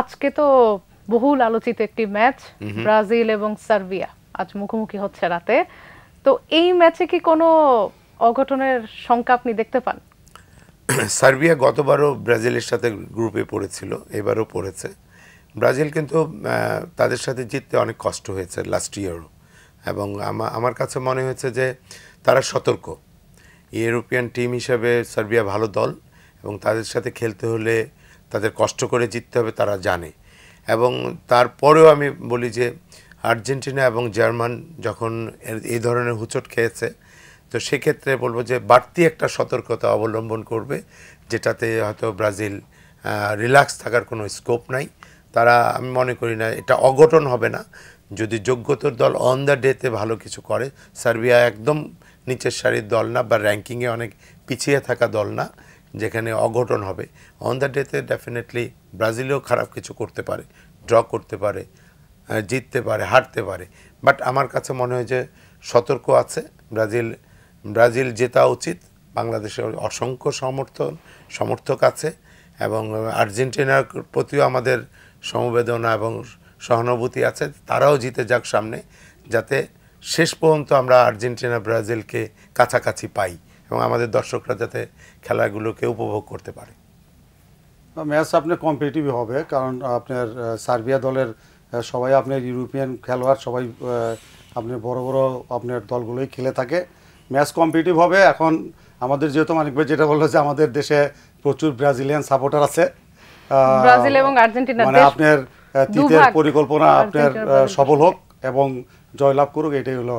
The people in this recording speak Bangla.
আজকে তো বহুল আলোচিত একটি ম্যাচ ব্রাজিল এবং সার্বিয়া আজ মুখোমুখি হচ্ছে রাতে তো এই ম্যাচে কি কোনো অঘটনের শঙ্কা আপনি দেখতে পান সার্বিয়া গতবারও ব্রাজিলের সাথে গ্রুপে পড়েছিল এবারও পড়েছে ব্রাজিল কিন্তু তাদের সাথে জিততে অনেক কষ্ট হয়েছে লাস্ট ইয়ারও এবং আমার কাছে মনে হয়েছে যে তারা সতর্ক ইউরোপিয়ান টিম হিসাবে সার্বিয়া ভালো দল এবং তাদের সাথে খেলতে হলে তাদের কষ্ট করে জিততে হবে তারা জানে এবং তারপরেও আমি বলি যে আর্জেন্টিনা এবং জার্মান যখন এই ধরনের হুচট খেয়েছে তো সেক্ষেত্রে বলবো যে বাড়তি একটা সতর্কতা অবলম্বন করবে যেটাতে হয়তো ব্রাজিল রিল্যাক্স থাকার কোনো স্কোপ নাই তারা আমি মনে করি না এটা অঘটন হবে না যদি যোগ্যতর দল অন দ্য ডেতে ভালো কিছু করে সার্বিয়া একদম নিচের সারির দল না বা র্যাঙ্কিংয়ে অনেক পিছিয়ে থাকা দল না যেখানে অঘটন হবে অন দ্য ডেতে ডেফিনেটলি ব্রাজিলও খারাপ কিছু করতে পারে ড্র করতে পারে জিততে পারে হারতে পারে বাট আমার কাছে মনে হয় যে সতর্ক আছে ব্রাজিল ব্রাজিল জেতা উচিত বাংলাদেশের অসংখ্য সমর্থন সমর্থক আছে এবং আর্জেন্টিনার প্রতিও আমাদের সমবেদনা এবং সহানুভূতি আছে তারাও জিতে যাক সামনে যাতে শেষ পর্যন্ত আমরা আর্জেন্টিনা ব্রাজিলকে কাছাকাছি পাই এবং আমাদের দর্শকরা যাতে খেলাগুলোকে উপভোগ করতে পারে ম্যাচ আপনার কম্পিটিভ হবে কারণ আপনার সার্বিয়া দলের সবাই আপনার ইউরোপিয়ান খেলোয়াড় সবাই আপনার বড় বড় আপনার দলগুলোই খেলে থাকে ম্যাচ কম্পিটিভ হবে এখন আমাদের যেহেতু মানিক ভাই যেটা বললো যে আমাদের দেশে প্রচুর ব্রাজিলিয়ান সাপোর্টার আছে মানে আপনার তিতের পরিকল্পনা আপনার সফল হোক এবং জয়লাভ করুক এটাই হলো